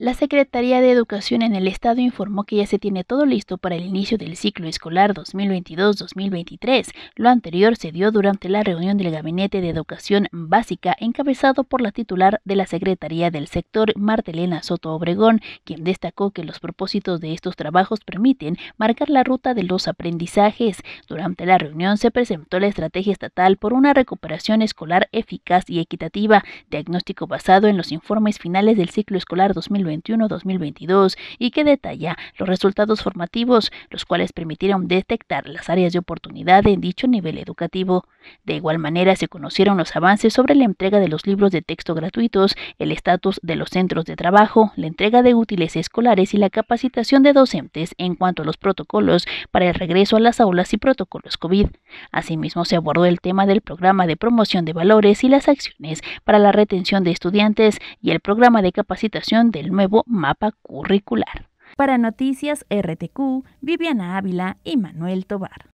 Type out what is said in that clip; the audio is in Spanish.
La Secretaría de Educación en el Estado informó que ya se tiene todo listo para el inicio del ciclo escolar 2022-2023. Lo anterior se dio durante la reunión del Gabinete de Educación Básica encabezado por la titular de la Secretaría del sector, Martelena Soto Obregón, quien destacó que los propósitos de estos trabajos permiten marcar la ruta de los aprendizajes. Durante la reunión se presentó la estrategia estatal por una recuperación escolar eficaz y equitativa, diagnóstico basado en los informes finales del ciclo escolar 2022 2021-2022 y que detalla los resultados formativos, los cuales permitieron detectar las áreas de oportunidad en dicho nivel educativo. De igual manera, se conocieron los avances sobre la entrega de los libros de texto gratuitos, el estatus de los centros de trabajo, la entrega de útiles escolares y la capacitación de docentes en cuanto a los protocolos para el regreso a las aulas y protocolos COVID. Asimismo, se abordó el tema del programa de promoción de valores y las acciones para la retención de estudiantes y el programa de capacitación del nuevo mapa curricular. Para Noticias RTQ, Viviana Ávila y Manuel Tobar.